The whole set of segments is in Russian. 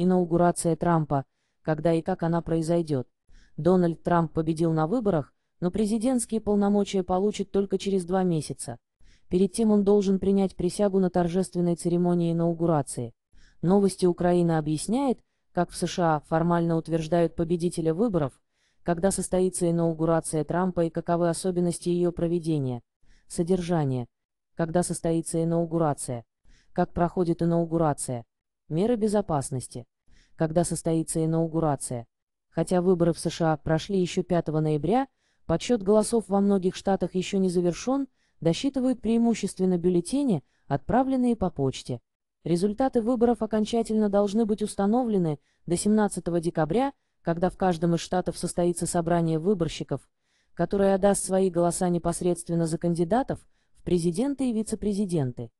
Инаугурация Трампа, когда и как она произойдет. Дональд Трамп победил на выборах, но президентские полномочия получит только через два месяца. Перед тем он должен принять присягу на торжественной церемонии инаугурации. Новости Украины объясняет, как в США формально утверждают победителя выборов, когда состоится инаугурация Трампа и каковы особенности ее проведения. Содержание. Когда состоится инаугурация. Как проходит инаугурация меры безопасности, когда состоится инаугурация. Хотя выборы в США прошли еще 5 ноября, подсчет голосов во многих штатах еще не завершен, досчитывают преимущественно бюллетени, отправленные по почте. Результаты выборов окончательно должны быть установлены до 17 декабря, когда в каждом из штатов состоится собрание выборщиков, которое отдаст свои голоса непосредственно за кандидатов в президенты и вице-президенты.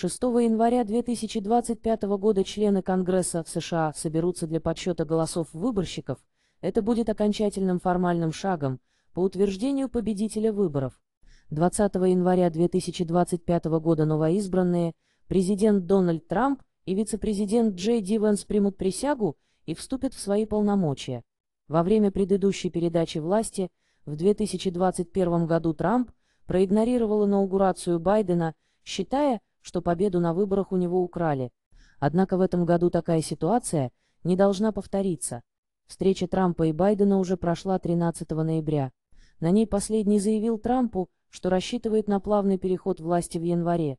6 января 2025 года члены Конгресса США соберутся для подсчета голосов выборщиков, это будет окончательным формальным шагом по утверждению победителя выборов. 20 января 2025 года новоизбранные президент Дональд Трамп и вице-президент Джей Ди примут присягу и вступят в свои полномочия. Во время предыдущей передачи власти в 2021 году Трамп проигнорировал инаугурацию Байдена, считая, что победу на выборах у него украли. Однако в этом году такая ситуация не должна повториться. Встреча Трампа и Байдена уже прошла 13 ноября. На ней последний заявил Трампу, что рассчитывает на плавный переход власти в январе.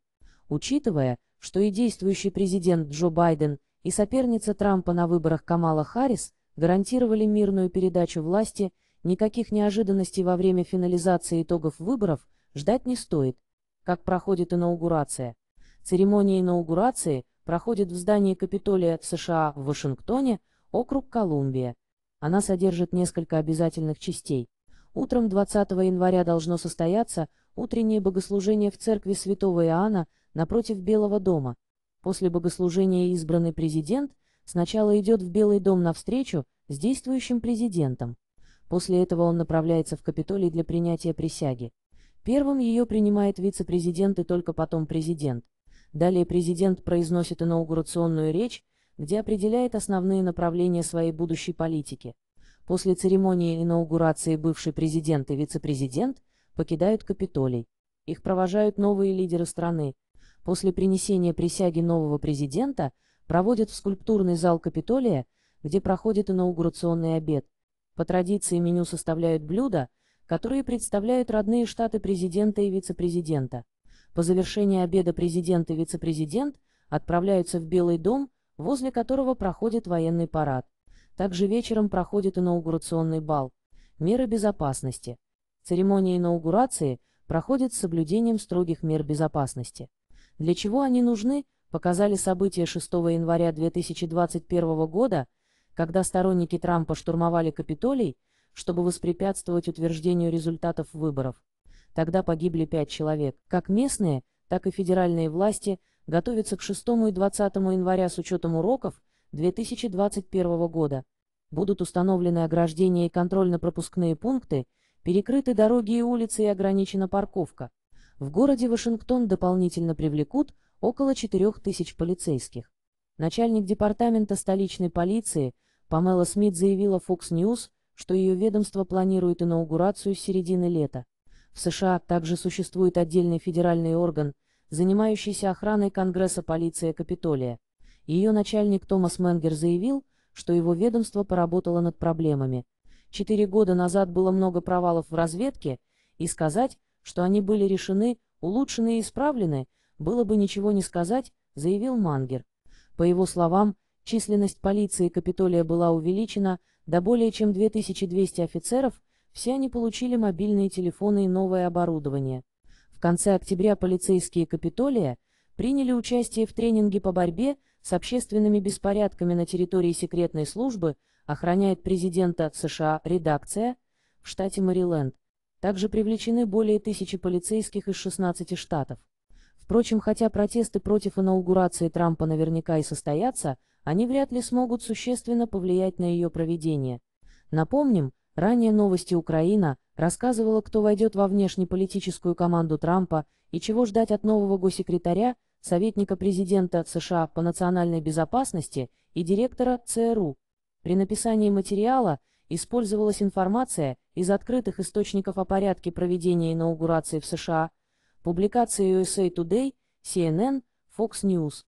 Учитывая, что и действующий президент Джо Байден, и соперница Трампа на выборах Камала Харрис гарантировали мирную передачу власти, никаких неожиданностей во время финализации итогов выборов ждать не стоит. Как проходит инаугурация? Церемония инаугурации проходит в здании Капитолия США в Вашингтоне, округ Колумбия. Она содержит несколько обязательных частей. Утром 20 января должно состояться утреннее богослужение в церкви святого Иоанна напротив Белого дома. После богослужения избранный президент сначала идет в Белый дом навстречу с действующим президентом. После этого он направляется в Капитолий для принятия присяги. Первым ее принимает вице-президент и только потом президент. Далее президент произносит инаугурационную речь, где определяет основные направления своей будущей политики. После церемонии инаугурации бывший президент и вице-президент покидают Капитолий. Их провожают новые лидеры страны. После принесения присяги нового президента проводят в скульптурный зал Капитолия, где проходит инаугурационный обед. По традиции меню составляют блюда, которые представляют родные штаты президента и вице-президента. По завершении обеда президент и вице-президент отправляются в Белый дом, возле которого проходит военный парад. Также вечером проходит инаугурационный бал. Меры безопасности. Церемония инаугурации проходит с соблюдением строгих мер безопасности. Для чего они нужны, показали события 6 января 2021 года, когда сторонники Трампа штурмовали Капитолий, чтобы воспрепятствовать утверждению результатов выборов. Тогда погибли пять человек. Как местные, так и федеральные власти готовятся к 6 и 20 января с учетом уроков 2021 года. Будут установлены ограждения и контрольно-пропускные пункты, перекрыты дороги и улицы и ограничена парковка. В городе Вашингтон дополнительно привлекут около 4000 полицейских. Начальник департамента столичной полиции Памела Смит заявила Fox News, что ее ведомство планирует инаугурацию с середины лета. В США также существует отдельный федеральный орган, занимающийся охраной Конгресса полиция Капитолия. Ее начальник Томас Менгер заявил, что его ведомство поработало над проблемами. Четыре года назад было много провалов в разведке, и сказать, что они были решены, улучшены и исправлены, было бы ничего не сказать, заявил Мангер. По его словам, численность полиции Капитолия была увеличена до более чем 2200 офицеров, все они получили мобильные телефоны и новое оборудование. В конце октября полицейские Капитолия приняли участие в тренинге по борьбе с общественными беспорядками на территории секретной службы, охраняет президента США редакция в штате Мэриленд. Также привлечены более тысячи полицейских из 16 штатов. Впрочем, хотя протесты против инаугурации Трампа наверняка и состоятся, они вряд ли смогут существенно повлиять на ее проведение. Напомним, Ранее новости Украина рассказывала, кто войдет во внешнеполитическую команду Трампа и чего ждать от нового госсекретаря, советника президента США по национальной безопасности и директора ЦРУ. При написании материала использовалась информация из открытых источников о порядке проведения инаугурации в США, публикации USA Today, CNN, Fox News.